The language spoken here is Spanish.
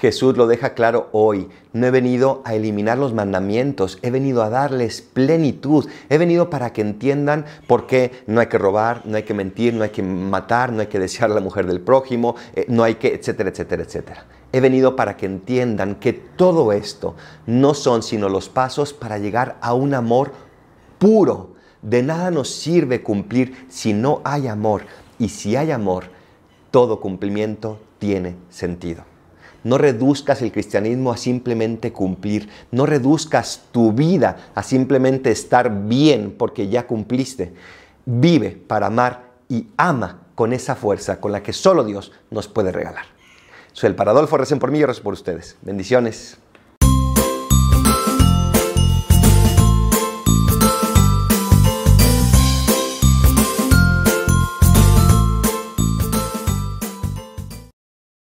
Jesús lo deja claro hoy. No he venido a eliminar los mandamientos, he venido a darles plenitud. He venido para que entiendan por qué no hay que robar, no hay que mentir, no hay que matar, no hay que desear a la mujer del prójimo, eh, no hay que, etcétera, etcétera, etcétera. He venido para que entiendan que todo esto no son sino los pasos para llegar a un amor puro. De nada nos sirve cumplir si no hay amor. Y si hay amor, todo cumplimiento tiene sentido. No reduzcas el cristianismo a simplemente cumplir. No reduzcas tu vida a simplemente estar bien porque ya cumpliste. Vive para amar y ama con esa fuerza con la que solo Dios nos puede regalar. Soy el Paradolfo, recién por mí y recién por ustedes. Bendiciones.